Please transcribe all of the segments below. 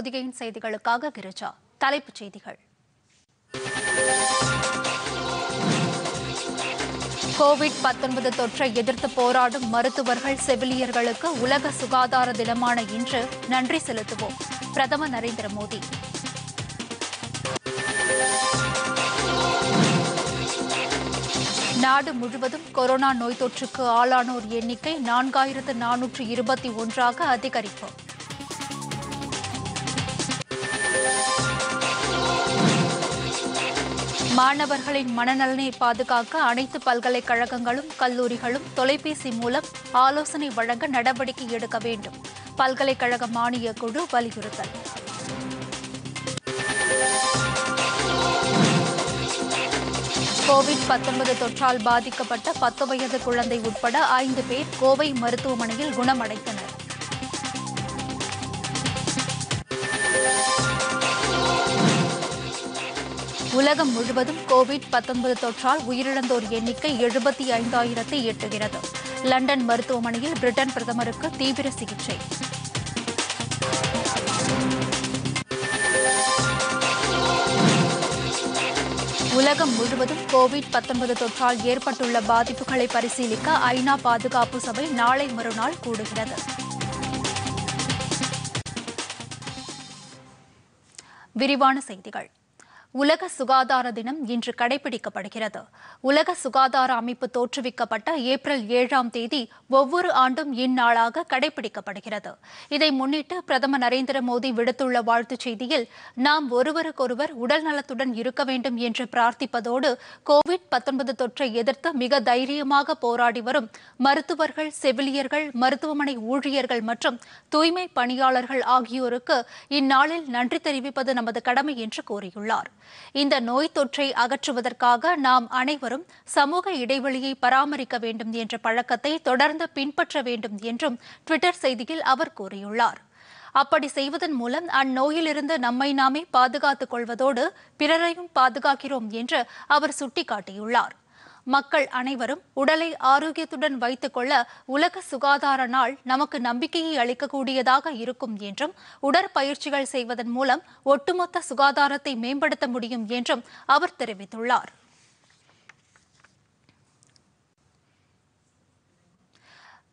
பொதிகையின் செய்திகளுக்காக கிரிஜா தலைப்புச் செய்திகள் கோவிட் பத்தொன்பது தொற்றை எதிர்த்து போராடும் மருத்துவர்கள் செவிலியர்களுக்கு உலக சுகாதார தினமான இன்று நன்றி செலுத்துவோம் பிரதமர் நரேந்திர மோடி நாடு முழுவதும் கொரோனா நோய் தொற்றுக்கு ஆளானோர் எண்ணிக்கை நான்காயிரத்து நானூற்று இருபத்தி ஒன்றாக அதிகரிப்பு மாணவர்களின் மனநலனை பாதுகாக்க அனைத்து பல்கலைக்கழகங்களும் கல்லூரிகளும் தொலைபேசி மூலம் ஆலோசனை வழங்க நடவடிக்கை எடுக்க வேண்டும் பல்கலைக்கழக மானிய குழு வலியுறுத்தல் கோவிட் பத்தொன்பது தொற்றால் பாதிக்கப்பட்ட பத்து வயது குழந்தை உட்பட ஐந்து பேர் கோவை மருத்துவமனையில் குணமடைந்தனர் உலகம் முழுவதும் கோவிட் பத்தொன்பது தொற்றால் உயிரிழந்தோர் எண்ணிக்கை எழுபத்தி ஐந்தாயிரத்தை எட்டுகிறது லண்டன் மருத்துவமனையில் பிரிட்டன் பிரதமருக்கு தீவிர சிகிச்சை உலகம் முழுவதும் கோவிட் பத்தொன்பது தொற்றால் ஏற்பட்டுள்ள பாதிப்புகளை பரிசீலிக்க ஐநா பாதுகாப்பு சபை நாளை மறுநாள் கூடுகிறது விரிவான செய்திகள் உலக சுகாதார தினம் இன்று கடைபிடிக்கப்படுகிறது உலக சுகாதார அமைப்பு தோற்றுவிக்கப்பட்ட ஏப்ரல் ஏழாம் தேதி ஒவ்வொரு ஆண்டும் இந்நாளாக கடைபிடிக்கப்படுகிறது இதை முன்னிட்டு பிரதமர் நரேந்திர மோடி விடுத்துள்ள வாழ்த்துச் செய்தியில் நாம் ஒருவருக்கொருவர் உடல் நலத்துடன் இருக்க வேண்டும் என்று பிரார்த்திப்பதோடு கோவிட் பத்தொன்பது தொற்றை எதிர்த்து மிக தைரியமாக போராடி வரும் மருத்துவர்கள் செவிலியர்கள் மருத்துவமனை ஊழியர்கள் மற்றும் தூய்மை பணியாளர்கள் ஆகியோருக்கு இந்நாளில் நன்றி தெரிவிப்பது நமது கடமை என்று கூறியுள்ளார் இந்த நோய் தொற்றை அகற்றுவதற்காக நாம் அனைவரும் சமூக இடைவெளியை பராமரிக்க வேண்டும் என்ற பழக்கத்தை தொடர்ந்து பின்பற்ற வேண்டும் என்றும் ட்விட்டர் செய்தியில் அவர் கூறியுள்ளார் அப்படி செய்வதன் மூலம் அந்நோயிலிருந்து நம்மை நாமே பாதுகாத்துக் கொள்வதோடு பிறரையும் பாதுகாக்கிறோம் என்று அவர் சுட்டிக்காட்டியுள்ளார் மக்கள் அனைவரும் உடலை ஆரோக்கியத்துடன் வைத்துக் கொள்ள உலக சுகாதார நாள் நமக்கு நம்பிக்கையை அளிக்கக்கூடியதாக இருக்கும் என்றும் உடற்பயிற்சிகள் செய்வதன் மூலம் ஒட்டுமொத்த சுகாதாரத்தை மேம்படுத்த முடியும் என்றும் அவர் தெரிவித்துள்ளார்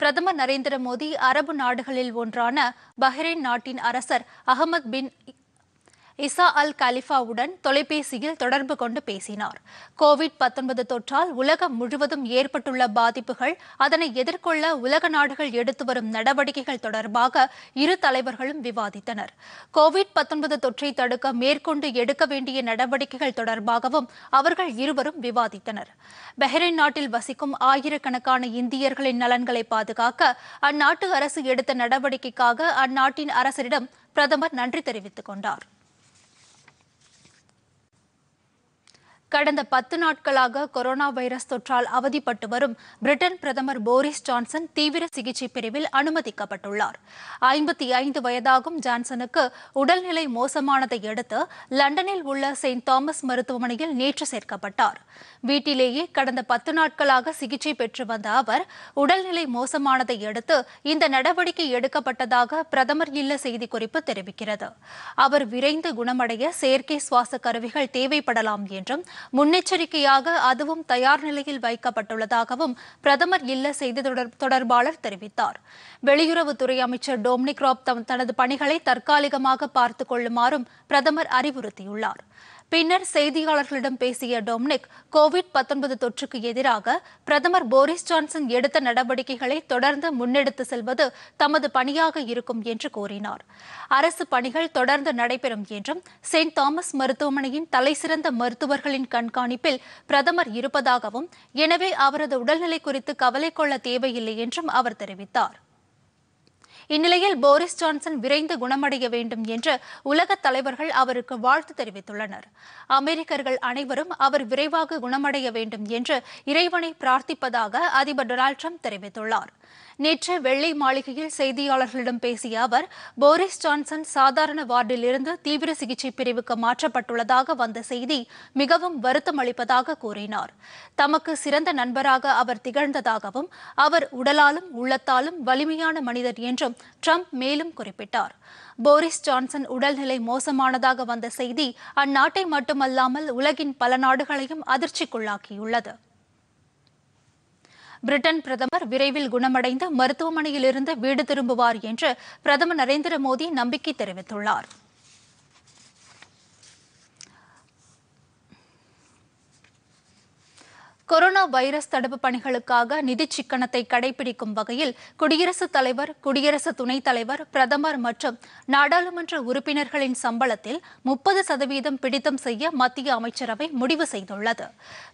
பிரதமர் நரேந்திர மோடி அரபு நாடுகளில் ஒன்றான பஹ்ரைன் நாட்டின் அரசர் அகமது பின் இசா அல் கலிஃபாவுடன் தொலைபேசியில் தொடர்பு கொண்டு பேசினார் கோவிட் பத்தொன்பது தொற்றால் உலகம் முழுவதும் ஏற்பட்டுள்ள பாதிப்புகள் அதனை எதிர்கொள்ள உலக நாடுகள் எடுத்து வரும் நடவடிக்கைகள் தொடர்பாக இரு தலைவர்களும் விவாதித்தனர் கோவிட் பத்தொன்பது தொற்றை தடுக்க மேற்கொண்டு எடுக்க வேண்டிய நடவடிக்கைகள் தொடர்பாகவும் அவர்கள் இருவரும் விவாதித்தனர் பஹ்ரைன் நாட்டில் வசிக்கும் ஆயிரக்கணக்கான இந்தியர்களின் நலன்களை பாதுகாக்க அந்நாட்டு அரசு எடுத்த நடவடிக்கைக்காக அந்நாட்டின் அரசரிடம் பிரதமர் நன்றி தெரிவித்துக் கொண்டார் கடந்த பத்து நாட்களாக கொரோனா வைரஸ் தொற்றால் அவதிப்பட்டு வரும் பிரிட்டன் பிரதமர் போரிஸ் ஜான்சன் தீவிர சிகிச்சை பிரிவில் அனுமதிக்கப்பட்டுள்ளார் ஐம்பத்தி ஐந்து வயதாகும் ஜான்சனுக்கு உடல்நிலை மோசமானதை அடுத்து லண்டனில் உள்ள செயின்ட் தாமஸ் மருத்துவமனையில் நேற்று சேர்க்கப்பட்டார் வீட்டிலேயே கடந்த பத்து நாட்களாக சிகிச்சை பெற்று வந்த அவர் உடல்நிலை மோசமானதை அடுத்து இந்த நடவடிக்கை எடுக்கப்பட்டதாக பிரதமர் இல்ல செய்திக்குறிப்பு தெரிவிக்கிறது அவர் விரைந்து குணமடைய செயற்கை சுவாச கருவிகள் தேவைப்படலாம் என்றும் முன்னெச்சரிக்கையாக அதுவும் தயார் நிலையில் வைக்கப்பட்டுள்ளதாகவும் பிரதமர் இல்ல செய்தி தொடர்பாளர் தெரிவித்தார் வெளியுறவுத்துறை அமைச்சர் டோம்னிக் ராப் தனது பணிகளை தற்காலிகமாக பார்த்துக் கொள்ளுமாறும் பிரதமர் அறிவுறுத்தியுள்ளார் பின்னர் செய்தியாளர்களிடம் பேசிய டொம்னிக் கோவிட் தொற்றுக்கு எதிராக பிரதமர் போரிஸ் ஜான்சன் எடுத்த நடவடிக்கைகளை தொடர்ந்து முன்னெடுத்து செல்வது தமது பணியாக இருக்கும் என்று கூறினார் அரசு பணிகள் தொடர்ந்து நடைபெறும் என்றும் செயின்ட் தாமஸ் மருத்துவமனையின் தலைசிறந்த மருத்துவர்களின் கண்காணிப்பில் பிரதமர் இருப்பதாகவும் எனவே அவரது உடல்நிலை குறித்து கவலை கொள்ள தேவையில்லை என்றும் அவர் தெரிவித்தார் இந்நிலையில் போரிஸ் ஜான்சன் விரைந்து குணமடைய வேண்டும் என்று உலக தலைவர்கள் அவருக்கு வாழ்த்து தெரிவித்துள்ளனர் அமெரிக்கர்கள் அனைவரும் அவர் விரைவாக குணமடைய வேண்டும் என்று இறைவனை பிரார்த்திப்பதாக அதிபர் டொனால்டு ட்ரம்ப் தெரிவித்துள்ளார் நேற்று வெள்ளை மாளிகையில் செய்தியாளர்களிடம் பேசிய அவர் போரிஸ் ஜான்சன் சாதாரண வார்டில் இருந்து தீவிர சிகிச்சை பிரிவுக்கு மாற்றப்பட்டுள்ளதாக வந்த செய்தி மிகவும் வருத்தம் அளிப்பதாக கூறினார் தமக்கு சிறந்த நண்பராக அவர் திகழ்ந்ததாகவும் அவர் உடலாலும் உள்ளத்தாலும் வலிமையான மனிதர் என்றும் ட்ரம்ப் மேலும் குறிப்பிட்டார் போரிஸ் ஜான்சன் உடல்நிலை மோசமானதாக வந்த செய்தி அந்நாட்டை மட்டுமல்லாமல் உலகின் பல நாடுகளையும் அதிர்ச்சிக்குள்ளாக்கியுள்ளது பிரிட்டன் பிரதமர் விரைவில் குணமடைந்து மருத்துவமனையிலிருந்து வீடு திரும்புவார் என்று பிரதமர் நரேந்திர மோடி நம்பிக்கை தெரிவித்துள்ளார் கொரோனா வைரஸ் தடுப்பு பணிகளுக்காக நிதி சிக்கனத்தை கடைபிடிக்கும் வகையில் குடியரசுத் தலைவர் குடியரசு துணைத் தலைவர் பிரதமர் மற்றும் நாடாளுமன்ற உறுப்பினர்களின் சம்பளத்தில் முப்பது சதவீதம் பிடித்தம் செய்ய மத்திய அமைச்சரவை முடிவு செய்துள்ளது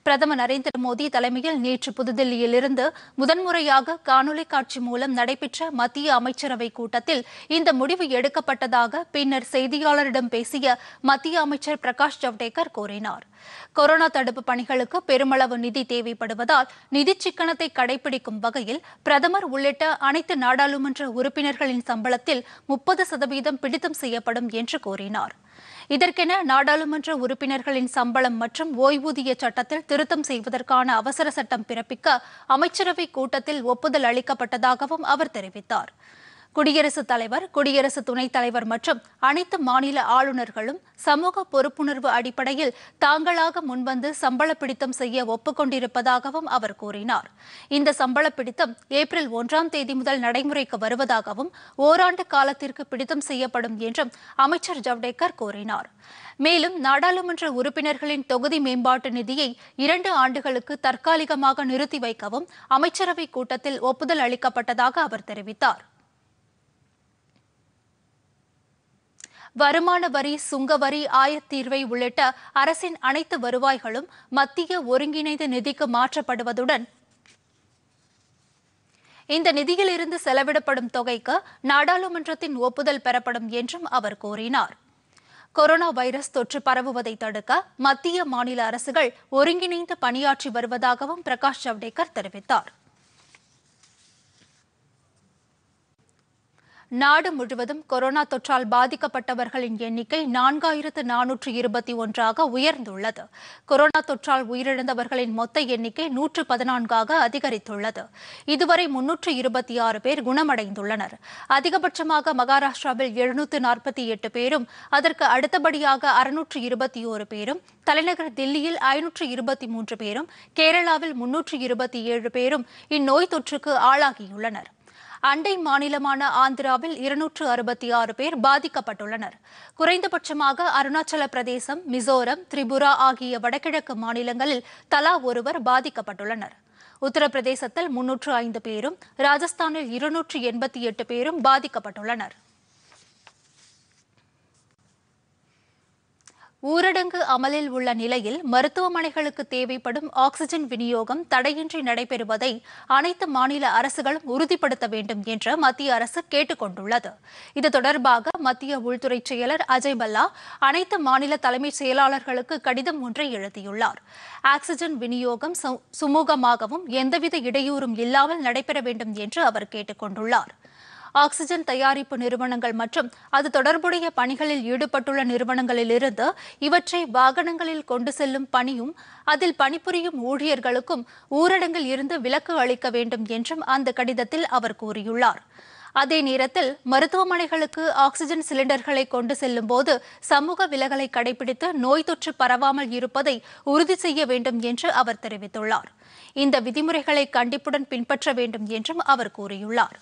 பிரதமர் நரேந்திர மோடி தலைமையில் நேற்று புதுதில்லியிலிருந்து முதன்முறையாக காணொலி காட்சி மூலம் நடைபெற்ற மத்திய அமைச்சரவை கூட்டத்தில் இந்த முடிவு எடுக்கப்பட்டதாக பின்னர் செய்தியாளரிடம் பேசிய மத்திய அமைச்சர் பிரகாஷ் ஜவடேகர் கூறினார் கொரோனா தடுப்பு பணிகளுக்கு பெருமளவு நிதி தேவைப்படுவதால் நிதி சிக்கனத்தை கடைபிடிக்கும் வகையில் பிரதமர் உள்ளிட்ட அனைத்து நாடாளுமன்ற உறுப்பினர்களின் சம்பளத்தில் முப்பது சதவீதம் பிடித்தம் செய்யப்படும் என்று கூறினார் இதற்கென நாடாளுமன்ற உறுப்பினர்களின் சம்பளம் மற்றும் ஓய்வூதிய சட்டத்தில் திருத்தம் செய்வதற்கான அவசர சட்டம் பிறப்பிக்க அமைச்சரவை கூட்டத்தில் ஒப்புதல் அளிக்கப்பட்டதாகவும் அவர் தெரிவித்தாா் குடியரசுத் தலைவர் குடியரசு துணைத் தலைவர் மற்றும் அனைத்து மாநில ஆளுநர்களும் சமூக பொறுப்புணர்வு அடிப்படையில் தாங்களாக முன்வந்து சம்பள பிடித்தம் செய்ய ஒப்புக்கொண்டிருப்பதாகவும் அவர் கூறினார் இந்த சம்பள பிடித்தம் ஏப்ரல் ஒன்றாம் தேதி முதல் நடைமுறைக்கு வருவதாகவும் ஓராண்டு காலத்திற்கு பிடித்தம் செய்யப்படும் என்றும் அமைச்சர் ஜவடேகர் கூறினார் மேலும் நாடாளுமன்ற உறுப்பினர்களின் தொகுதி மேம்பாட்டு நிதியை இரண்டு ஆண்டுகளுக்கு தற்காலிகமாக நிறுத்தி வைக்கவும் அமைச்சரவைக் கூட்டத்தில் ஒப்புதல் அளிக்கப்பட்டதாக அவர் தெரிவித்தார் வருமான வரி சுங்க வரி ஆயத்தீர்வை உள்ளிட்ட அரசின் அனைத்து வருவாய்களும் மத்திய ஒருங்கிணைந்த நிதிக்கு மாற்றப்படுவதுடன் இந்த நிதியிலிருந்து செலவிடப்படும் தொகைக்கு நாடாளுமன்றத்தின் ஒப்புதல் பெறப்படும் என்றும் அவர் கூறினார் கொரோனா வைரஸ் தொற்று பரவுவதை தடுக்க மத்திய மாநில அரசுகள் ஒருங்கிணைந்து பணியாற்றி வருவதாகவும் பிரகாஷ் ஜவடேகர் தெரிவித்தாா் நாடு முழுவதும் கொரோனா தொற்றால் பாதிக்கப்பட்டவர்களின் எண்ணிக்கை நான்காயிரத்து நானூற்று இருபத்தி ஒன்றாக உயர்ந்துள்ளது கொரோனா தொற்றால் உயிரிழந்தவர்களின் மொத்த எண்ணிக்கை நூற்று பதினான்காக அதிகரித்துள்ளது இதுவரை முன்னூற்று இருபத்தி ஆறு பேர் குணமடைந்துள்ளனர் அதிகபட்சமாக மகாராஷ்டிராவில் எழுநூற்று நாற்பத்தி எட்டு பேரும் அதற்கு அடுத்தபடியாக அறுநூற்று இருபத்தி ஓரு பேரும் தலைநகர் தில்லியில் ஐநூற்று இருபத்தி மூன்று பேரும் கேரளாவில் முன்னூற்று இருபத்தி ஏழு பேரும் இந்நோய் தொற்றுக்கு ஆளாகியுள்ளனா் அண்டை மாநிலமான ஆந்திராவில் இருநூற்று அறுபத்தி ஆறு பேர் பாதிக்கப்பட்டுள்ளனர் குறைந்தபட்சமாக அருணாச்சல பிரதேசம் மிசோரம் திரிபுரா ஆகிய வடகிழக்கு மாநிலங்களில் தலா ஒருவர் பாதிக்கப்பட்டுள்ளனர் உத்தரப்பிரதேசத்தில் முன்னூற்று ஐந்து பேரும் ராஜஸ்தானில் இருநூற்று எண்பத்தி எட்டு பேரும் பாதிக்கப்பட்டுள்ளனர் ஊரடங்கு அமலில் உள்ள நிலையில் மருத்துவமனைகளுக்கு தேவைப்படும் ஆக்ஸிஜன் விநியோகம் தடையின்றி நடைபெறுவதை அனைத்து மாநில அரசுகளும் உறுதிப்படுத்த வேண்டும் என்று மத்திய அரசு கேட்டுக் கொண்டுள்ளது இது தொடர்பாக மத்திய உள்துறை செயலர் அஜய் பல்லா அனைத்து மாநில தலைமைச் செயலாளர்களுக்கு கடிதம் ஒன்றை எழுதியுள்ளார் ஆக்ஸிஜன் விநியோகம் சுமூகமாகவும் எந்தவித இடையூறும் இல்லாமல் நடைபெற வேண்டும் என்று அவர் கேட்டுக் கொண்டுள்ளாா் ஆக்சிஜன் தயாரிப்பு நிறுவனங்கள் மற்றும் அது தொடர்புடைய பணிகளில் ஈடுபட்டுள்ள நிறுவனங்களிலிருந்து இவற்றை வாகனங்களில் கொண்டு செல்லும் பணியும் அதில் பணிபுரியும் ஊழியர்களுக்கும் ஊரடங்கில் இருந்து விலக்கு அளிக்க வேண்டும் என்றும் அந்த கடிதத்தில் அவர் கூறியுள்ளார் அதே நேரத்தில் மருத்துவமனைகளுக்கு ஆக்சிஜன் சிலிண்டர்களை கொண்டு செல்லும் போது சமூக விலகலை கடைபிடித்து நோய் தொற்று பரவாமல் இருப்பதை உறுதி செய்ய வேண்டும் என்று அவர் தெரிவித்துள்ளார் இந்த விதிமுறைகளை கண்டிப்புடன் பின்பற்ற வேண்டும் என்றும் அவர் கூறியுள்ளார்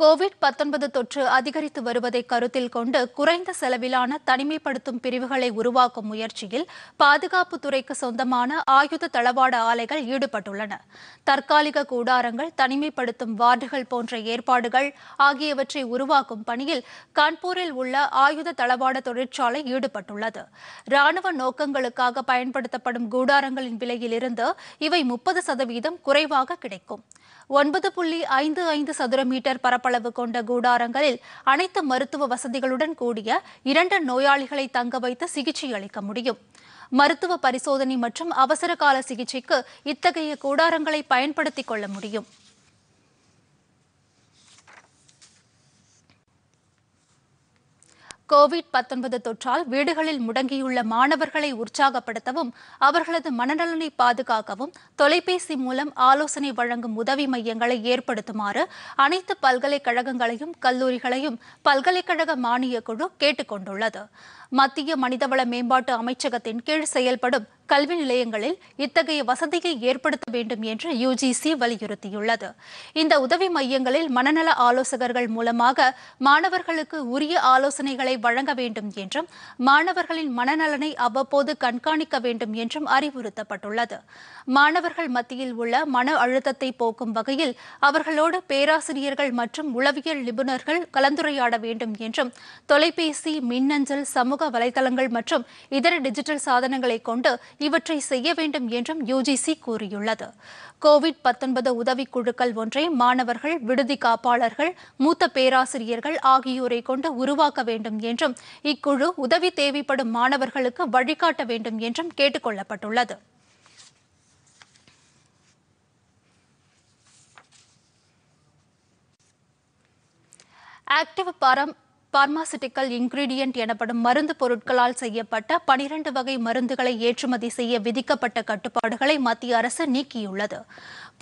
கோவிட் பத்தொன்பது தொற்று அதிகரித்து வருவதை கருத்தில் கொண்டு குறைந்த செலவிலான தனிமைப்படுத்தும் பிரிவுகளை உருவாக்கும் முயற்சியில் பாதுகாப்புத்துறைக்கு சொந்தமான ஆயுத தளவாட ஆலைகள் ஈடுபட்டுள்ளன தற்காலிக கூடாரங்கள் தனிமைப்படுத்தும் வார்டுகள் போன்ற ஏற்பாடுகள் ஆகியவற்றை உருவாக்கும் பணியில் கான்பூரில் உள்ள ஆயுத தளவாட தொழிற்சாலை ஈடுபட்டுள்ளது ராணுவ நோக்கங்களுக்காக பயன்படுத்தப்படும் கூடாரங்களின் விலையிலிருந்து இவை முப்பது சதவீதம் குறைவாக கிடைக்கும் ஒன்பது புள்ளி ஐந்து ஐந்து சதுர மீட்டர் பரப்பளவு கொண்ட கூடாரங்களில் அனைத்து மருத்துவ வசதிகளுடன் கூடிய இரண்டு நோயாளிகளை தங்க வைத்து சிகிச்சை அளிக்க முடியும் மருத்துவ பரிசோதனை மற்றும் அவசர கால சிகிச்சைக்கு இத்தகைய கூடாரங்களை பயன்படுத்திக் கொள்ள முடியும் கோவிட் பத்தொன்பது தொற்றால் வீடுகளில் முடங்கியுள்ள மாணவர்களை உற்சாகப்படுத்தவும் அவர்களது மனநலனை பாதுகாக்கவும் தொலைபேசி மூலம் ஆலோசனை வழங்கும் உதவி மையங்களை ஏற்படுத்துமாறு அனைத்து பல்கலைக்கழகங்களையும் கல்லூரிகளையும் பல்கலைக்கழக மானியக் குழு கேட்டுக் கொண்டுள்ளது மத்திய மனிதவள மேம்பாட்டு அமைச்சகத்தின் கீழ் செயல்படும் கல்வி நிலையங்களில் இத்தகைய வசதியை ஏற்படுத்த வேண்டும் என்று யுஜிசி வலியுறுத்தியுள்ளது இந்த உதவி மையங்களில் மனநல ஆலோசகர்கள் மூலமாக மாணவர்களுக்கு உரிய ஆலோசனைகளை வழங்க வேண்டும் என்றும் மாணவர்களின் மனநலனை அவ்வப்போது கண்காணிக்க வேண்டும் என்றும் அறிவுறுத்தப்பட்டுள்ளது மாணவர்கள் மத்தியில் உள்ள மன அழுத்தத்தை போக்கும் வகையில் அவர்களோடு பேராசிரியர்கள் மற்றும் உளவியல் நிபுணர்கள் கலந்துரையாட வேண்டும் என்றும் தொலைபேசி மின்னஞ்சல் சமூக வலைதளங்கள் மற்றும் இதர டிஜிட்டல் சாதனங்களை கொண்டு இவற்றை செய்ய வேண்டும் என்றும் யுஜிசி கூறியுள்ளது கோவிட் பத்தொன்பது உதவிக்குழுக்கள் ஒன்றை மாணவர்கள் விடுதி காப்பாளர்கள் மூத்த பேராசிரியர்கள் ஆகியோரை கொண்டு உருவாக்க வேண்டும் என்றும் இக்குழு உதவி தேவைப்படும் மாணவர்களுக்கு வழிகாட்ட வேண்டும் என்றும் கேட்டுக் கொள்ளப்பட்டுள்ளது ஆக்டிவ் பரம் பார்மாசிட்டிக்கல் இன்கிரீடியன்ட் எனப்படும் மருந்து பொருட்களால் செய்யப்பட்ட பனிரண்டு வகை மருந்துகளை ஏற்றுமதி செய்ய விதிக்கப்பட்ட கட்டுப்பாடுகளை மத்திய அரசு நீக்கியுள்ளது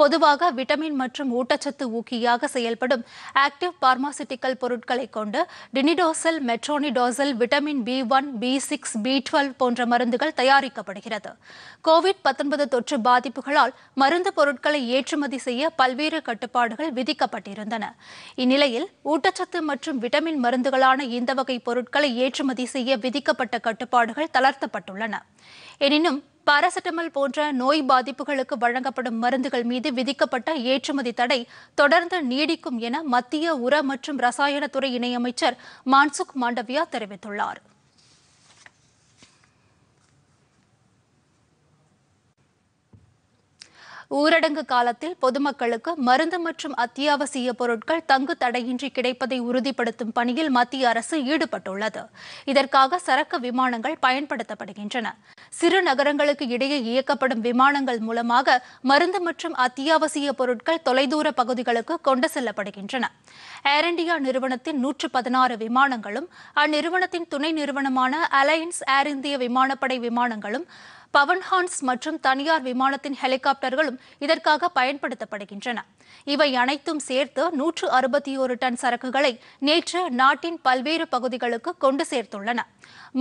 பொதுவாக விட்டமின் மற்றும் ஊட்டச்சத்து ஊக்கியாக செயல்படும் ஆக்டிவ் பார்மாசிட்டிக்கல் பொருட்களை கொண்டு tinidazole metronidazole vitamin B one B six B twelve போன்ற மருந்துகள் தயாரிக்கப்படுகிறது கோவிட் பத்தொன்பது தொற்று பாதிப்புகளால் மருந்து பொருட்களை ஏற்றுமதி செய்ய பல்வேறு கட்டுப்பாடுகள் விதிக்கப்பட்டிருந்தன இந்நிலையில் ஊட்டச்சத்து மற்றும் விட்டமின் மருந்துகள் விளைபொருட்களான இந்த வகை பொருட்களை ஏற்றுமதி செய்ய விதிக்கப்பட்ட கட்டுப்பாடுகள் தளர்த்தப்பட்டுள்ளன எனினும் பாராசெட்டமல் போன்ற நோய் பாதிப்புகளுக்கு வழங்கப்படும் மருந்துகள் மீது விதிக்கப்பட்ட ஏற்றுமதி தடை தொடர்ந்து நீடிக்கும் என மத்திய உர மற்றும் ரசாயனத்துறை இணையமைச்சர் மான்சுக் மாண்டவியா தெரிவித்துள்ளாா் ஊரடங்கு காலத்தில் பொதுமக்களுக்கு மருந்து மற்றும் அத்தியாவசிய பொருட்கள் தங்கு தடையின்றி கிடைப்பதை உறுதிப்படுத்தும் பணியில் மத்திய அரசு ஈடுபட்டுள்ளது இதற்காக சரக்கு விமானங்கள் பயன்படுத்தப்படுகின்றன சிறு நகரங்களுக்கு இடையே இயக்கப்படும் விமானங்கள் மூலமாக மருந்து மற்றும் அத்தியாவசிய பொருட்கள் தொலைதூர பகுதிகளுக்கு கொண்டு செல்லப்படுகின்றன ஏர் இண்டியா நிறுவனத்தின் நூற்று பதினாறு விமானங்களும் அந்நிறுவனத்தின் துணை நிறுவனமான அலையன்ஸ் ஏர் இந்திய விமானப்படை விமானங்களும் பவன்ஹான்ஸ் மற்றும் தனியார் விமானத்தின் ஹெலிகாப்டர்களும் இதற்காக பயன்படுத்தப்படுகின்றன இவை அனைத்தும் சேர்த்து நூற்று அறுபத்தி ஒரு டன் சரக்குகளை நேற்று நாட்டின் பல்வேறு பகுதிகளுக்கு கொண்டு சேர்த்துள்ளன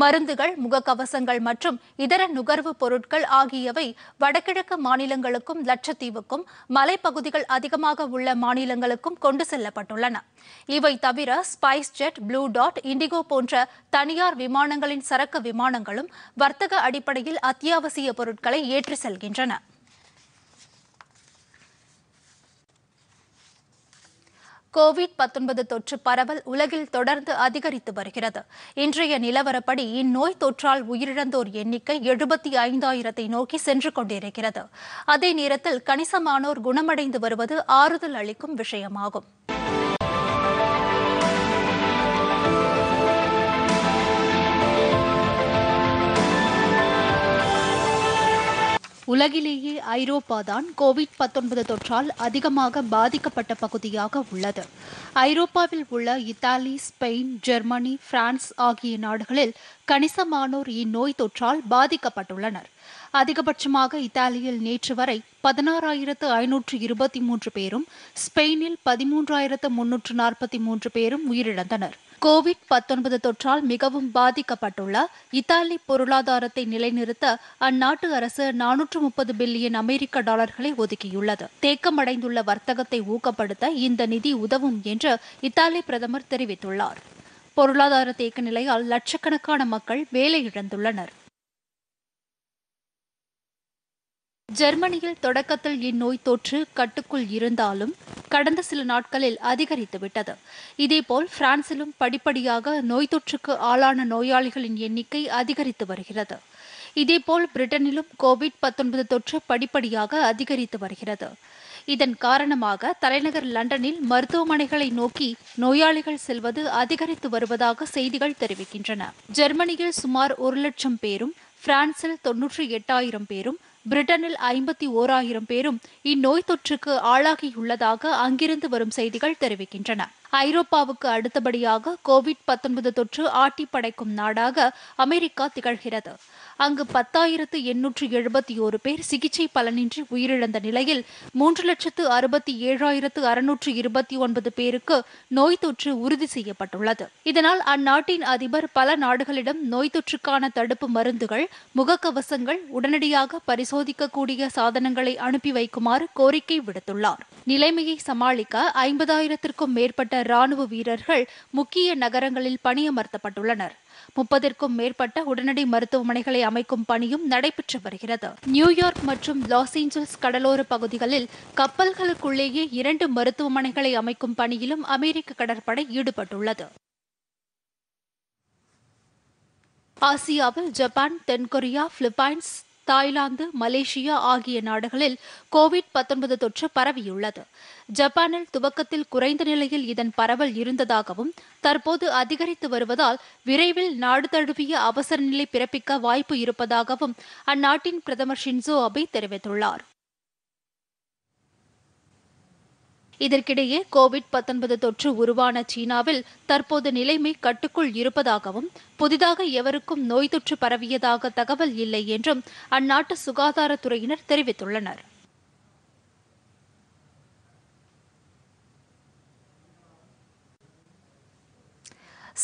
மருந்துகள் முகக்கவசங்கள் மற்றும் இதர நுகர்வு பொருட்கள் ஆகியவை வடகிழக்கு மாநிலங்களுக்கும் லட்சத்தீவுக்கும் மலைப்பகுதிகள் அதிகமாக உள்ள மாநிலங்களுக்கும் கொண்டு செல்லப்பட்டுள்ளன இவை தவிர ஸ்பைஸ் ஜெட் ப்ளூ டாட் இண்டிகோ போன்ற தனியார் விமானங்களின் சரக்கு விமானங்களும் வர்த்தக அடிப்படையில் அத்தியாவசிய பொருட்களை ஏற்றி செல்கின்றன கோவிட் பத்தொன்பது தொற்று பரவல் உலகில் தொடர்ந்து அதிகரித்து வருகிறது இன்றைய நிலவரப்படி இந்நோய் தொற்றால் உயிரிழந்தோர் எண்ணிக்கை எழுபத்தி ஐந்தாயிரத்தை நோக்கி சென்று கொண்டிருக்கிறது அதே நேரத்தில் கணிசமானோர் குணமடைந்து வருவது ஆறுதல் அளிக்கும் விஷயமாகும் உலகிலேயே ஐரோப்பா தான் கோவிட் பத்தொன்பது தொற்றால் அதிகமாக பாதிக்கப்பட்ட பகுதியாக உள்ளது ஐரோப்பாவில் உள்ள இத்தாலி ஸ்பெயின் ஜெர்மனி பிரான்ஸ் ஆகிய நாடுகளில் கணிசமானோர் இந்நோய் தொற்றால் பாதிக்கப்பட்டுள்ளனர் அதிகபட்சமாக இத்தாலியில் நேற்று வரை பதினாறாயிரத்து ஐநூற்று இருபத்தி மூன்று பேரும் ஸ்பெயினில் பதிமூன்றாயிரத்து முன்னூற்று நாற்பத்தி மூன்று பேரும் உயிரிழந்தனர் கோவிட் பத்தொன்பது தொற்றால் மிகவும் பாதிக்கப்பட்டுள்ள இத்தாலி பொருளாதாரத்தை நிலைநிறுத்த அந்நாட்டு அரசு நானூற்று முப்பது பில்லியன் அமெரிக்க டாலர்களை ஒதுக்கியுள்ளது தேக்கமடைந்துள்ள வர்த்தகத்தை ஊக்கப்படுத்த இந்த நிதி உதவும் என்று இத்தாலி பிரதமர் தெரிவித்துள்ளார் பொருளாதார தேக்க நிலையால் லட்சக்கணக்கான மக்கள் வேலையிழந்துள்ளனா் ஜெர்மனியில் தொடக்கத்தில் இந்நோய் தொற்று கட்டுக்குள் இருந்தாலும் கடந்த சில நாட்களில் அதிகரித்துவிட்டது இதேபோல் பிரான்சிலும் படிப்படியாக நோய் தொற்றுக்கு ஆளான நோயாளிகளின் எண்ணிக்கை அதிகரித்து வருகிறது இதேபோல் பிரிட்டனிலும் கோவிட் தொற்று படிப்படியாக அதிகரித்து வருகிறது இதன் காரணமாக தலைநகர் லண்டனில் மருத்துவமனைகளை நோக்கி நோயாளிகள் செல்வது அதிகரித்து வருவதாக செய்திகள் தெரிவிக்கின்றன ஜெர்மனியில் சுமார் ஒரு லட்சம் பேரும் பிரான்சில் தொன்னூற்றி எட்டாயிரம் பேரும் பிரிட்டனில் ஐம்பத்தி ஓராயிரம் பேரும் இந்நோய் தொற்றுக்கு ஆளாகியுள்ளதாக அங்கிருந்து வரும் செய்திகள் தெரிவிக்கின்றன ஐரோப்பாவுக்கு அடுத்தபடியாக கோவிட் தொற்று ஆட்டி படைக்கும் நாடாக அமெரிக்கா திகழ்கிறது அங்கு பத்தாயிரத்து எண்ணூற்று எழுபத்தி ஒரு பேர் சிகிச்சை பலனின்றி உயிரிழந்த நிலையில் மூன்று லட்சத்து அறுபத்தி ஏழாயிரத்து அறுநூற்று இருபத்தி ஒன்பது பேருக்கு நோய் தொற்று உறுதி செய்யப்பட்டுள்ளது இதனால் அந்நாட்டின் அதிபர் பல நாடுகளிடம் நோய் தொற்றுக்கான தடுப்பு மருந்துகள் முகக்கவசங்கள் உடனடியாக பரிசோதிக்கக்கூடிய சாதனங்களை அனுப்பி வைக்குமாறு கோரிக்கை விடுத்துள்ளார் நிலைமையை சமாளிக்க ஐம்பதாயிரத்திற்கும் மேற்பட்ட மேற்பட்ட ராணுவ வீரர்கள் முக்கிய நகரங்களில் பணியமர்த்தப்பட்டுள்ளனர் முப்பதற்கும் மேற்பட்ட உடனடி மருத்துவமனைகளை அமைக்கும் பணியும் நடைபெற்று வருகிறது நியூயார்க் மற்றும் லாஸ் ஏஞ்சல்ஸ் கடலோர பகுதிகளில் கப்பல்களுக்குள்ளேயே இரண்டு மருத்துவமனைகளை அமைக்கும் பணியிலும் அமெரிக்க கடற்படை ஈடுபட்டுள்ளது ஆசியாவில் ஜப்பான் தென்கொரியா பிலிப்பைன்ஸ் தாய்லாந்து மலேசியா ஆகிய நாடுகளில் கோவிட் தொற்று பரவியுள்ளது ஜப்பானில் துவக்கத்தில் குறைந்த நிலையில் இதன் பரவல் இருந்ததாகவும் தற்போது அதிகரித்து வருவதால் விரைவில் நாடு தழுவிய அவசர நிலை பிறப்பிக்க வாய்ப்பு இருப்பதாகவும் அந்நாட்டின் பிரதமர் ஷின்சோ அபே தெரிவித்துள்ளார் இதற்கிடையே கோவிட் பத்தொன்பது தொற்று உருவான சீனாவில் தற்போது நிலைமை கட்டுக்குள் இருப்பதாகவும் புதிதாக எவருக்கும் நோய் தொற்று பரவியதாக தகவல் இல்லை என்றும் அந்நாட்டு சுகாதாரத்துறையினர் தெரிவித்துள்ளனர்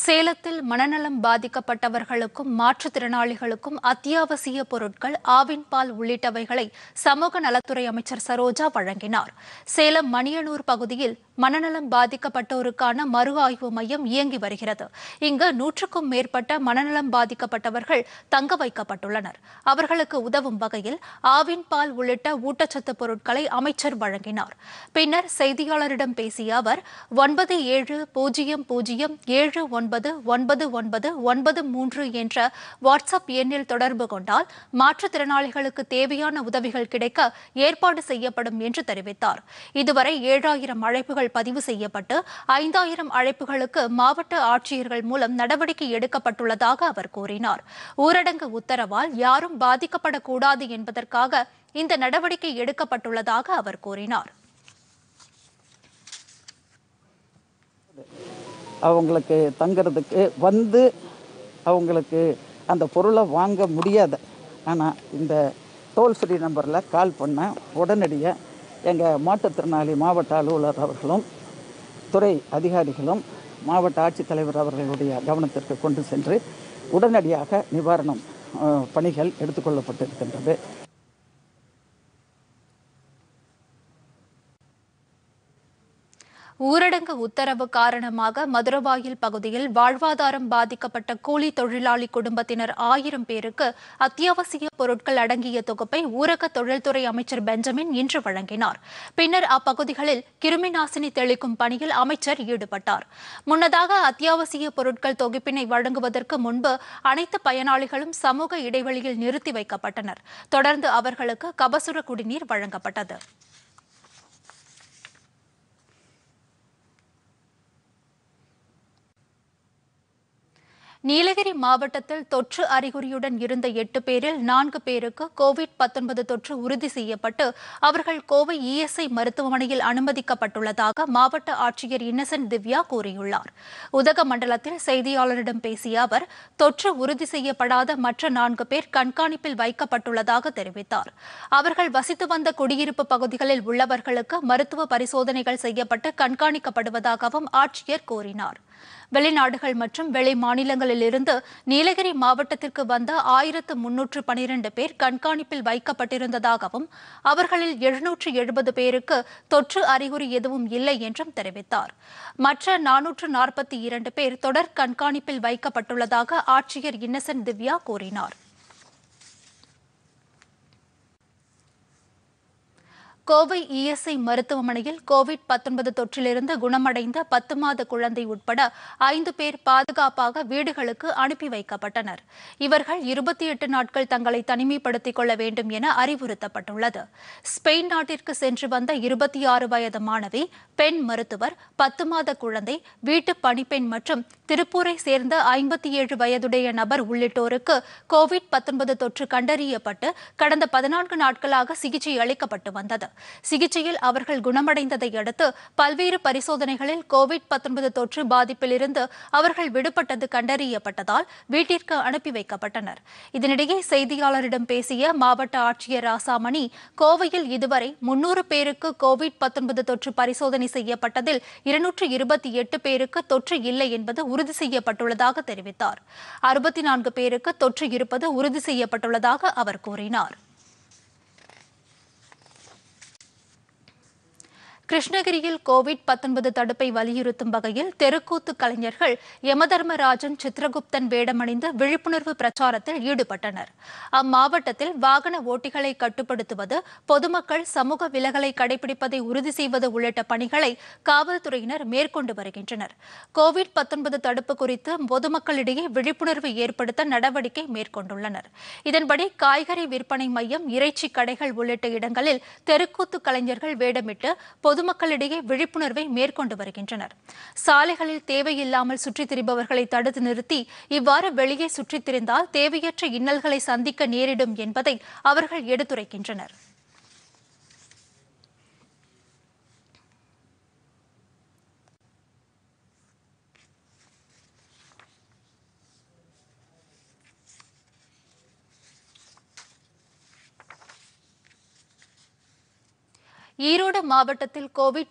சேலத்தில் மனநலம் பாதிக்கப்பட்டவர்களுக்கும் மாற்றுத்திறனாளிகளுக்கும் அத்தியாவசிய பொருட்கள் ஆவின் பால் உள்ளிட்டவைகளை சமூக நலத்துறை அமைச்சர் சரோஜா வழங்கினார் சேலம் மணியனூர் பகுதியில் மனநலம் பாதிக்கப்பட்டோருக்கான மறு ஆய்வு மையம் இயங்கி வருகிறது இங்கு நூற்றுக்கும் மேற்பட்ட மனநலம் பாதிக்கப்பட்டவர்கள் தங்க வைக்கப்பட்டுள்ளனர் அவர்களுக்கு உதவும் வகையில் ஆவின் பால் உள்ளிட்ட ஊட்டச்சத்து பொருட்களை அமைச்சர் வழங்கினார் பின்னர் செய்தியாளரிடம் பேசிய அவர் ஒன்பது ஏழு பூஜ்ஜியம் பூஜ்ஜியம் ஏழு ஒன்பது ஒன்பது ஒன்பது ஒன்பது மூன்று என்ற வாட்ஸ்அப் எண்ணில் தொடர்பு கொண்டால் மாற்றுத்திறனாளிகளுக்கு தேவையான உதவிகள் கிடைக்க ஏற்பாடு செய்யப்படும் என்று தெரிவித்தார் இதுவரை ஏழாயிரம் அழைப்புகள் அழைப்புகள் பதிவு செய்யப்பட்டு ஐந்தாயிரம் அழைப்புகளுக்கு மாவட்ட ஆட்சியர்கள் மூலம் நடவடிக்கை எடுக்கப்பட்டுள்ளதாக அவர் கூறினார் ஊரடங்கு உத்தரவால் யாரும் பாதிக்கப்படக்கூடாது என்பதற்காக இந்த நடவடிக்கை எடுக்கப்பட்டுள்ளதாக அவர் கூறினார் அவங்களுக்கு தங்கிறதுக்கு வந்து அவங்களுக்கு அந்த பொருளை வாங்க முடியாது ஆனால் இந்த டோல் ஃப்ரீ நம்பரில் கால் பண்ண உடனடியாக எங்கள் மாற்றுத்திறனாளி மாவட்ட அலுவலர் அவர்களும் துறை அதிகாரிகளும் மாவட்ட ஆட்சித்தலைவர் அவர்களுடைய கவனத்திற்கு கொண்டு சென்று உடனடியாக நிவாரணம் பணிகள் எடுத்துக்கொள்ளப்பட்டிருக்கின்றது ஊரடங்கு உத்தரவு காரணமாக மதுரவாயில் பகுதியில் வாழ்வாதாரம் பாதிக்கப்பட்ட கூலி தொழிலாளி குடும்பத்தினர் ஆயிரம் பேருக்கு அத்தியாவசிய பொருட்கள் அடங்கிய தொகுப்பை ஊரக தொழில்துறை அமைச்சர் பெஞ்சமின் இன்று வழங்கினார் பின்னர் அப்பகுதிகளில் கிருமிநாசினி தெளிக்கும் பணியில் அமைச்சர் ஈடுபட்டார் முன்னதாக அத்தியாவசிய பொருட்கள் தொகுப்பினை வழங்குவதற்கு முன்பு அனைத்து பயனாளிகளும் சமூக இடைவெளியில் நிறுத்தி வைக்கப்பட்டனர் தொடர்ந்து அவர்களுக்கு கபசுர குடிநீர் வழங்கப்பட்டது நீலகிரி மாவட்டத்தில் தொற்று அறிகுறியுடன் இருந்த எட்டு பேரில் நான்கு பேருக்கு கோவிட் பத்தொன்பது தொற்று உறுதி செய்யப்பட்டு அவர்கள் கோவை இஎஸ்ஐ மருத்துவமனையில் அனுமதிக்கப்பட்டுள்ளதாக மாவட்ட ஆட்சியர் இன்னசென்ட் திவ்யா கூறியுள்ளார் உதக மண்டலத்தில் செய்தியாளரிடம் பேசிய அவர் தொற்று உறுதி செய்யப்படாத மற்ற நான்கு பேர் கண்காணிப்பில் வைக்கப்பட்டுள்ளதாக தெரிவித்தார் அவர்கள் வசித்து வந்த குடியிருப்பு பகுதிகளில் உள்ளவர்களுக்கு மருத்துவ பரிசோதனைகள் செய்யப்பட்டு கண்காணிக்கப்படுவதாகவும் ஆட்சியர் கூறினாா் வெளிநாடுகள் மற்றும் வெளி மாநிலங்களிலிருந்து நீலகிரி மாவட்டத்திற்கு வந்த ஆயிரத்து முன்னூற்று பனிரண்டு பேர் கண்காணிப்பில் வைக்கப்பட்டிருந்ததாகவும் அவர்களில் எழுநூற்று எழுபது பேருக்கு தொற்று அறிகுறி எதுவும் இல்லை என்றும் தெரிவித்தார் மற்ற நானூற்று நாற்பத்தி இரண்டு பேர் தொடர் கண்காணிப்பில் வைக்கப்பட்டுள்ளதாக ஆட்சியர் இன்னசென்ட் திவ்யா கூறினார் கோவை இஎஸ்ஐ மருத்துவமனையில் கோவிட் பத்தொன்பது தொற்றிலிருந்து குணமடைந்த பத்து மாத குழந்தை உட்பட ஐந்து பேர் பாதுகாப்பாக வீடுகளுக்கு அனுப்பி வைக்கப்பட்டனர் இவர்கள் இருபத்தி எட்டு நாட்கள் தங்களை தனிமைப்படுத்திக் கொள்ள வேண்டும் என அறிவுறுத்தப்பட்டுள்ளது ஸ்பெயின் நாட்டிற்கு சென்று வந்த இருபத்தி ஆறு வயது மாணவி பெண் மருத்துவர் பத்து மாத குழந்தை வீட்டு பணிப்பெண் மற்றும் திருப்பூரை சேர்ந்த ஐம்பத்தி ஏழு வயதுடைய நபர் உள்ளிட்டோருக்கு கோவிட் பத்தொன்பது தொற்று கண்டறியப்பட்டு கடந்த பதினான்கு நாட்களாக சிகிச்சை அளிக்கப்பட்டு வந்தது சிகிச்சையில் அவர்கள் குணமடைந்ததை அடுத்து பல்வேறு பரிசோதனைகளில் கோவிட் தொற்று பாதிப்பிலிருந்து அவர்கள் விடுபட்டது கண்டறியப்பட்டதால் வீட்டிற்கு அனுப்பி வைக்கப்பட்டனர் இதனிடையே செய்தியாளரிடம் பேசிய மாவட்ட ஆட்சியர் ராசாமணி கோவையில் இதுவரை முன்னூறு பேருக்கு கோவிட் தொற்று பரிசோதனை செய்யப்பட்டதில் இருநூற்று இருபத்தி எட்டு பேருக்கு தொற்று இல்லை என்பது உறுதி செய்யப்பட்டுள்ளதாக தெரிவித்தார் அறுபத்தி நான்கு பேருக்கு தொற்று இருப்பது உறுதி செய்யப்பட்டுள்ளதாக அவர் கூறினார் கிருஷ்ணகிரியில் கோவிட் பத்தொன்பது தடுப்பை வலியுறுத்தும் வகையில் தெருக்கூத்து கலைஞர்கள் யமதர்மராஜன் சித்ரகுப்தன் வேடமணிந்து விழிப்புணர்வு பிரச்சாரத்தில் ஈடுபட்டனர் அம்மாவட்டத்தில் வாகன ஓட்டிகளை கட்டுப்படுத்துவது பொதுமக்கள் சமூக விலகலை கடைபிடிப்பதை உறுதி செய்வது உள்ளிட்ட பணிகளை காவல்துறையினர் மேற்கொண்டு வருகின்றனர் கோவிட் தடுப்பு குறித்து பொதுமக்களிடையே விழிப்புணர்வு ஏற்படுத்த நடவடிக்கை மேற்கொண்டுள்ளனர் இதன்படி காய்கறி விற்பனை மையம் இறைச்சி கடைகள் உள்ளிட்ட இடங்களில் தெருக்கூத்து கலைஞர்கள் வேடமிட்டு பொது பொதுமக்களிடையே விழிப்புணர்வை மேற்கொண்டு வருகின்றனர் சாலைகளில் தேவையில்லாமல் சுற்றித் திரிபவர்களை தடுத்து நிறுத்தி இவ்வாறு வெளியே சுற்றித் திரிந்தால் தேவையற்ற இன்னல்களை சந்திக்க நேரிடும் என்பதை அவர்கள் எடுத்துரைக்கின்றனர் ஈரோடு மாவட்டத்தில் கோவிட்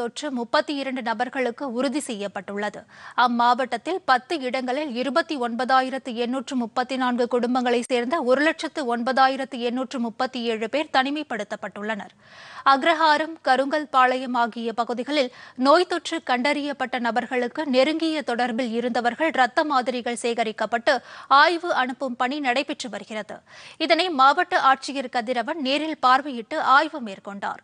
தொற்று முப்பத்தி இரண்டு நபர்களுக்கு உறுதி செய்யப்பட்டுள்ளது அம்மாவட்டத்தில் பத்து இடங்களில் இருபத்தி ஒன்பதாயிரத்து எண்ணூற்று முப்பத்தி நான்கு குடும்பங்களைச் சேர்ந்த ஒரு லட்சத்து ஒன்பதாயிரத்து எண்ணூற்று முப்பத்தி ஏழு பேர் தனிமைப்படுத்தப்பட்டுள்ளனர் அக்ரஹாரம் கருங்கல் பாளையம் ஆகிய பகுதிகளில் நோய் தொற்று கண்டறியப்பட்ட நபர்களுக்கு நெருங்கிய தொடர்பில் இருந்தவர்கள் ரத்த மாதிரிகள் சேகரிக்கப்பட்டு ஆய்வு அனுப்பும் பணி நடைபெற்று வருகிறது இதனை மாவட்ட ஆட்சியர் கதிரவன் நேரில் பார்வையிட்டு ஆய்வு மேற்கொண்டார்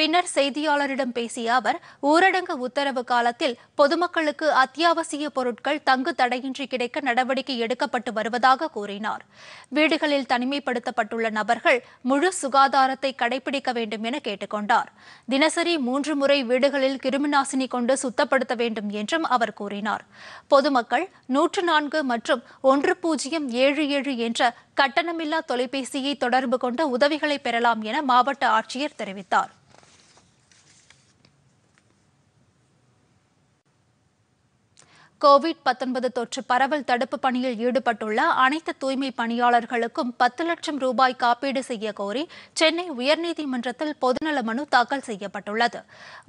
பின்னர் செய்தியாளரிடம் பேசிய அவர் ஊரடங்கு உத்தரவு காலத்தில் பொதுமக்களுக்கு அத்தியாவசிய பொருட்கள் தங்கு தடையின்றி கிடைக்க நடவடிக்கை எடுக்கப்பட்டு வருவதாக கூறினார் வீடுகளில் தனிமைப்படுத்தப்பட்டுள்ள நபர்கள் முழு சுகாதாரத்தை கடைபிடிக்க வேண்டும் என கேட்டுக்கொண்டார் தினசரி மூன்று முறை வீடுகளில் கிருமிநாசினி கொண்டு சுத்தப்படுத்த வேண்டும் என்றும் அவர் கூறினார் பொதுமக்கள் நூற்று நான்கு மற்றும் ஒன்று பூஜ்ஜியம் ஏழு ஏழு என்ற கட்டணமில்லா தொலைபேசியை தொடர்பு கொண்டு உதவிகளை பெறலாம் என மாவட்ட ஆட்சியர் தெரிவித்தார் கோவிட் தொற்று பரவல் தடுப்பு பணியில் ஈடுபட்டுள்ள அனைத்து தூய்மை பணியாளர்களுக்கும் பத்து லட்சம் ரூபாய் காப்பீடு செய்ய கோரி சென்னை உயர்நீதிமன்றத்தில் பொதுநல மனு தாக்கல் செய்யப்பட்டுள்ளது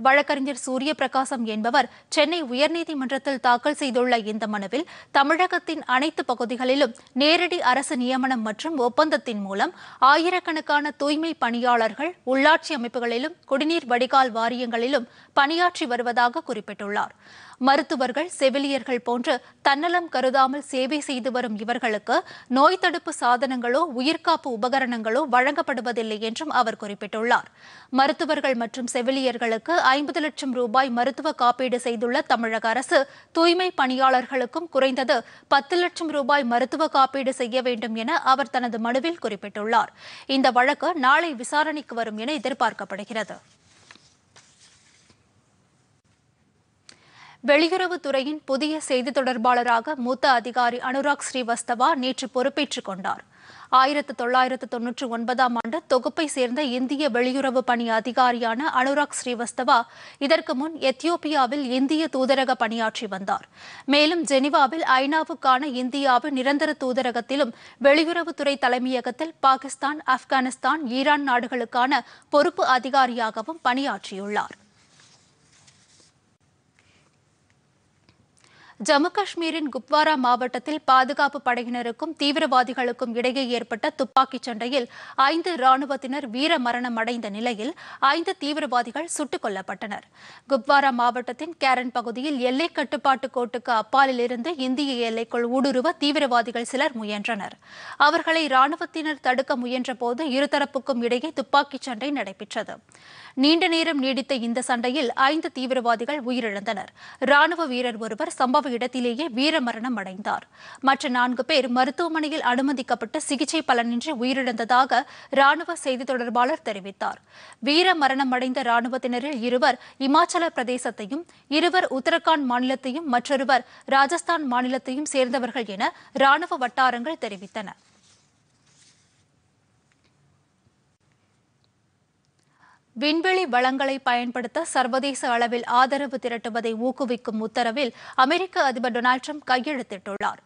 வழக்கறிஞர் சூரிய பிரகாசம் என்பவர் சென்னை உயர்நீதிமன்றத்தில் தாக்கல் செய்துள்ள இந்த மனுவில் தமிழகத்தின் அனைத்து பகுதிகளிலும் நேரடி அரசு நியமனம் மற்றும் ஒப்பந்தத்தின் மூலம் ஆயிரக்கணக்கான தூய்மை பணியாளர்கள் உள்ளாட்சி அமைப்புகளிலும் குடிநீர் வடிகால் வாரியங்களிலும் பணியாற்றி வருவதாக குறிப்பிட்டுள்ளார் மருத்துவர்கள் செவிலியர்கள் போன்று தன்னலம் கருதாமல் சேவை செய்து வரும் இவர்களுக்கு நோய் தடுப்பு சாதனங்களோ உயிர்காப்பு உபகரணங்களோ வழங்கப்படுவதில்லை என்றும் அவர் குறிப்பிட்டுள்ளார் மருத்துவர்கள் மற்றும் செவிலியர்களுக்கு ஐம்பது லட்சம் ரூபாய் மருத்துவ காப்பீடு செய்துள்ள தமிழக அரசு தூய்மை பணியாளர்களுக்கும் குறைந்தது பத்து லட்சம் ரூபாய் மருத்துவ காப்பீடு செய்ய வேண்டும் என அவர் தனது மனுவில் குறிப்பிட்டுள்ளார் இந்த வழக்கு நாளை விசாரணைக்கு வரும் என எதிர்பார்க்கப்படுகிறது வெளியுறவுத்துறையின் புதிய செய்தி தொடர்பாளராக மூத்த அதிகாரி அனுராக் ஸ்ரீவஸ்தவா நேற்று பொறுப்பேற்றுக் கொண்டார் ஆயிரத்து தொள்ளாயிரத்து தொன்னூற்றி ஒன்பதாம் ஆண்டு தொகுப்பை சேர்ந்த இந்திய வெளியுறவு பணி அதிகாரியான அனுராக் ஸ்ரீவஸ்தவா இதற்கு முன் எத்தியோப்பியாவில் இந்திய தூதரக பணியாற்றி வந்தார் மேலும் ஜெனிவாவில் ஐநாவுக்கான இந்தியாவின் நிரந்தர தூதரகத்திலும் வெளியுறவுத்துறை தலைமையகத்தில் பாகிஸ்தான் ஆப்கானிஸ்தான் ஈரான் நாடுகளுக்கான பொறுப்பு அதிகாரியாகவும் பணியாற்றியுள்ளார் ஜம்மு காஷ்மீரின் குப்வாரா மாவட்டத்தில் பாதுகாப்பு படையினருக்கும் தீவிரவாதிகளுக்கும் இடையே ஏற்பட்ட துப்பாக்கிச் சண்டையில் ஐந்து ராணுவத்தினர் வீர மரணம் அடைந்த நிலையில் ஐந்து தீவிரவாதிகள் சுட்டுக் கொல்லப்பட்டனர் குப்வாரா மாவட்டத்தின் கேரன் பகுதியில் எல்லை கட்டுப்பாட்டு கோட்டுக்கு அப்பாலிலிருந்து இந்திய எல்லைக்குள் ஊடுருவ தீவிரவாதிகள் சிலர் முயன்றனர் அவர்களை ராணுவத்தினர் தடுக்க முயன்றபோது இருதரப்புக்கும் இடையே துப்பாக்கிச் சண்டை நடைபெற்றது நீண்ட நேரம் நீடித்த இந்த சண்டையில் ஐந்து தீவிரவாதிகள் உயிரிழந்தனர் ராணுவ வீரர் ஒருவர் சம்பவ இடத்திலேயே வீரமரணம் அடைந்தார் மற்ற நான்கு பேர் மருத்துவமனையில் அனுமதிக்கப்பட்டு சிகிச்சை பலனின்றி உயிரிழந்ததாக ராணுவ செய்தி தொடர்பாளர் தெரிவித்தார் வீரமரணம் அடைந்த ராணுவத்தினரில் இருவர் இமாச்சல பிரதேசத்தையும் இருவர் உத்தரகாண்ட் மாநிலத்தையும் மற்றொருவர் ராஜஸ்தான் மாநிலத்தையும் சேர்ந்தவர்கள் என ராணுவ வட்டாரங்கள் தெரிவித்தன விண்வெளி வளங்களை பயன்படுத்த சர்வதேச அளவில் ஆதரவு திரட்டுவதை ஊக்குவிக்கும் உத்தரவில் அமெரிக்க அதிபர் டொனால்ட் ட்ரம்ப் கையெழுத்திட்டுள்ளார்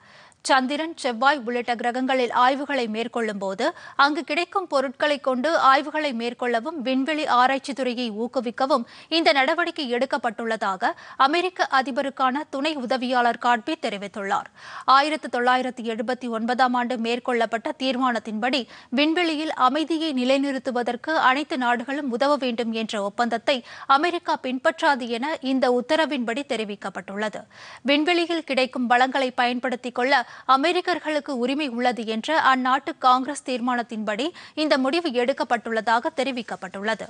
சந்திரன் செவ்வாய் உள்ளிட்ட கிரகங்களில் ஆய்வுகளை மேற்கொள்ளும் போது அங்கு கிடைக்கும் பொருட்களை கொண்டு ஆய்வுகளை மேற்கொள்ளவும் விண்வெளி ஆராய்ச்சி துறையை ஊக்குவிக்கவும் இந்த நடவடிக்கை எடுக்கப்பட்டுள்ளதாக அமெரிக்க அதிபருக்கான துணை உதவியாளர் காட்பி தெரிவித்துள்ளார் ஆயிரத்தி தொள்ளாயிரத்தி எழுபத்தி ஒன்பதாம் ஆண்டு மேற்கொள்ளப்பட்ட தீர்மானத்தின்படி விண்வெளியில் அமைதியை நிலைநிறுத்துவதற்கு அனைத்து நாடுகளும் உதவ வேண்டும் என்ற ஒப்பந்தத்தை அமெரிக்கா பின்பற்றாது என இந்த உத்தரவின்படி தெரிவிக்கப்பட்டுள்ளது விண்வெளியில் கிடைக்கும் வளங்களை பயன்படுத்திக் கொள்ள அமெரிக்கர்களுக்கு உரிமை உள்ளது என்ற அந்நாட்டு காங்கிரஸ் தீர்மானத்தின்படி இந்த முடிவு எடுக்கப்பட்டுள்ளதாக தெரிவிக்கப்பட்டுள்ளது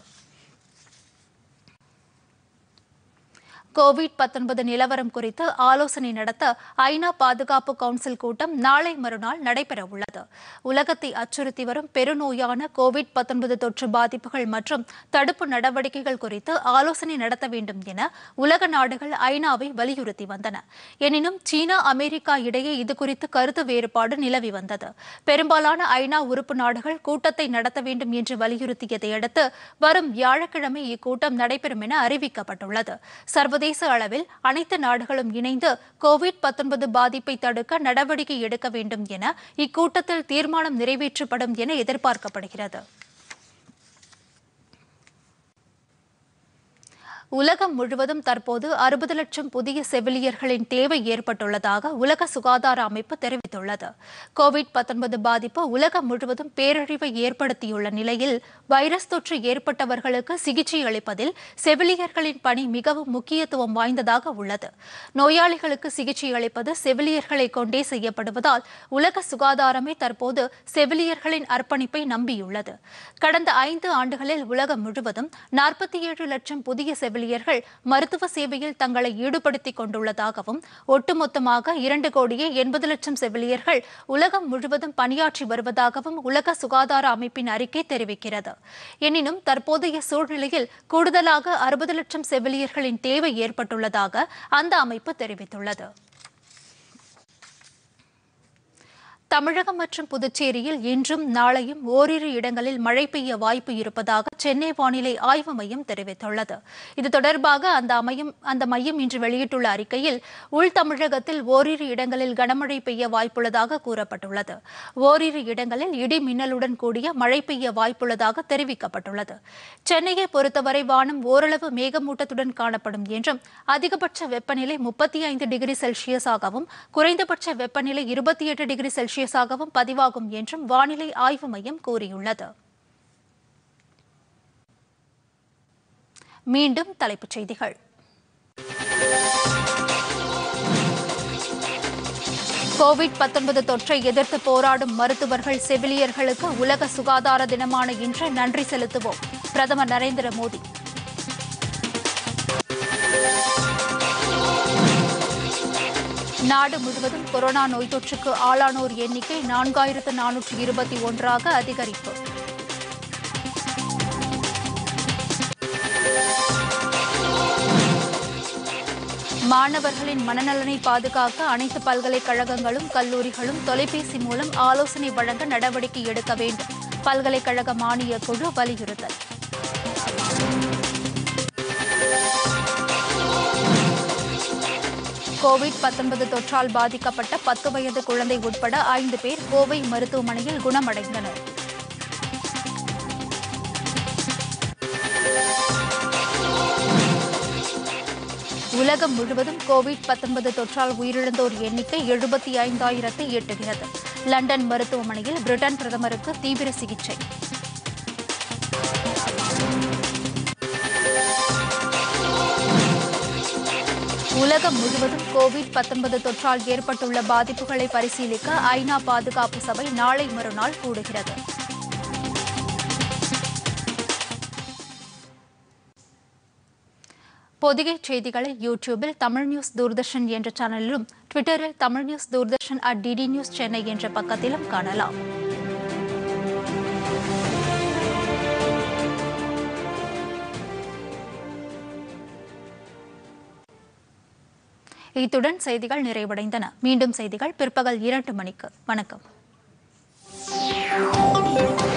கோவிட் நிலவரம் குறித்து ஆலோசனை நடத்த ஐநா பாதுகாப்பு கவுன்சில் கூட்டம் நாளை மறுநாள் உள்ளது உலகத்தை அச்சுறுத்தி வரும் பெருநோயான கோவிட் தொற்று பாதிப்புகள் மற்றும் தடுப்பு நடவடிக்கைகள் குறித்து ஆலோசனை நடத்த வேண்டும் என உலக நாடுகள் ஐநாவை வலியுறுத்தி வந்தன எனினும் சீனா அமெரிக்கா இடையே இது குறித்து கருத்து வேறுபாடு நிலவி வந்தது பெரும்பாலான ஐநா உறுப்பு நாடுகள் கூட்டத்தை நடத்த வேண்டும் என்று வலியுறுத்தியதை அடுத்து வரும் வியாழக்கிழமை இக்கூட்டம் நடைபெறும் என அறிவிக்கப்பட்டுள்ளது சர்வதேச சர்வதேச அளவில் அனைத்து நாடுகளும் இணைந்து கோவிட் பாதிப்பை தடுக்க நடவடிக்கை எடுக்க வேண்டும் என இக்கூட்டத்தில் தீர்மானம் நிறைவேற்றப்படும் என எதிர்பார்க்கப்படுகிறது உலகம் முழுவதும் தற்போது அறுபது லட்சம் புதிய செவிலியர்களின் தேவை ஏற்பட்டுள்ளதாக உலக சுகாதார அமைப்பு தெரிவித்துள்ளது கோவிட் பாதிப்பு உலகம் முழுவதும் பேரழிவை ஏற்படுத்தியுள்ள நிலையில் வைரஸ் தொற்று ஏற்பட்டவர்களுக்கு சிகிச்சை அளிப்பதில் செவிலியர்களின் பணி மிகவும் முக்கியத்துவம் வாய்ந்ததாக உள்ளது நோயாளிகளுக்கு சிகிச்சை அளிப்பது செவிலியர்களை கொண்டே செய்யப்படுவதால் உலக சுகாதாரமே தற்போது செவிலியர்களின் அர்ப்பணிப்பை நம்பியுள்ளது கடந்த ஐந்து ஆண்டுகளில் உலகம் முழுவதும் நாற்பத்தி ஏழு லட்சம் புதிய செவிலியர் செவிலியர்கள் மருத்துவ சேவையில் தங்களை ஈடுபடுத்திக் கொண்டுள்ளதாகவும் ஒட்டுமொத்தமாக இரண்டு கோடியே எண்பது லட்சம் செவிலியர்கள் உலகம் முழுவதும் பணியாற்றி வருவதாகவும் உலக சுகாதார அமைப்பின் அறிக்கை தெரிவிக்கிறது எனினும் தற்போதைய சூழ்நிலையில் கூடுதலாக அறுபது லட்சம் செவிலியர்களின் தேவை ஏற்பட்டுள்ளதாக அந்த அமைப்பு தெரிவித்துள்ளது தமிழகம் மற்றும் புதுச்சேரியில் இன்றும் நாளையும் ஓரிரு இடங்களில் மழை பெய்ய வாய்ப்பு இருப்பதாக சென்னை வானிலை ஆய்வு மையம் தெரிவித்துள்ளது இது தொடர்பாக அந்த அமையும் அந்த மையம் இன்று வெளியிட்டுள்ள அறிக்கையில் உள் தமிழகத்தில் ஓரிரு இடங்களில் கனமழை பெய்ய வாய்ப்புள்ளதாக கூறப்பட்டுள்ளது ஓரிரு இடங்களில் இடி மின்னலுடன் கூடிய மழை பெய்ய வாய்ப்புள்ளதாக தெரிவிக்கப்பட்டுள்ளது சென்னையை பொறுத்தவரை வானம் ஓரளவு மேகமூட்டத்துடன் காணப்படும் என்றும் அதிகபட்ச வெப்பநிலை முப்பத்தி ஐந்து டிகிரி செல்சியஸாகவும் குறைந்தபட்ச வெப்பநிலை இருபத்தி எட்டு டிகிரி செல்சியஸ் சீரியஸாகவும் பதிவாகும் என்றும் வானிலை ஆய்வு மையம் கூறியுள்ளது மீண்டும் தலைப்புச் செய்திகள் கோவிட் பத்தொன்பது தொற்றை எதிர்த்து போராடும் மருத்துவர்கள் செவிலியர்களுக்கு உலக சுகாதார தினமான இன்று நன்றி செலுத்துவோம் பிரதமர் நரேந்திர மோடி நாடு முழுவதும் கொரோனா நோய் தொற்றுக்கு ஆளானோர் எண்ணிக்கை நான்காயிரத்து நானூற்று இருபத்தி ஒன்றாக அதிகரிப்பு மாணவர்களின் மனநலனை பாதுகாக்க அனைத்து பல்கலைக்கழகங்களும் கல்லூரிகளும் தொலைபேசி மூலம் ஆலோசனை வழங்க நடவடிக்கை எடுக்க வேண்டும் பல்கலைக்கழக மானியக் குழு வலியுறுத்தல் கோவிட் பத்தொன்பது தொற்றால் பாதிக்கப்பட்ட பத்து வயது குழந்தை உட்பட ஐந்து பேர் கோவை மருத்துவமனையில் குணமடைந்தனர் உலகம் முழுவதும் கோவிட் பத்தொன்பது தொற்றால் உயிரிழந்தோர் எண்ணிக்கை எழுபத்தி ஐந்தாயிரத்தை எட்டுகிறது லண்டன் மருத்துவமனையில் பிரிட்டன் பிரதமருக்கு தீவிர சிகிச்சை உலகம் முழுவதும் கோவிட் பத்தொன்பது தொற்றால் ஏற்பட்டுள்ள பாதிப்புகளை பரிசீலிக்க ஐநா பாதுகாப்பு சபை நாளை மறுநாள் கூடுகிறது பொதிகை செய்திகளை யூடியூபில் தமிழ் நியூஸ் தூர்தர்ஷன் என்ற சேனலிலும் ட்விட்டரில் Tamil news Doordarshan at DD news Chennai என்ற பக்கத்திலும் காணலாம் இத்துடன் செய்திகள் நிறைவடைந்தன மீண்டும் செய்திகள் பிற்பகல் இரண்டு மணிக்கு வணக்கம்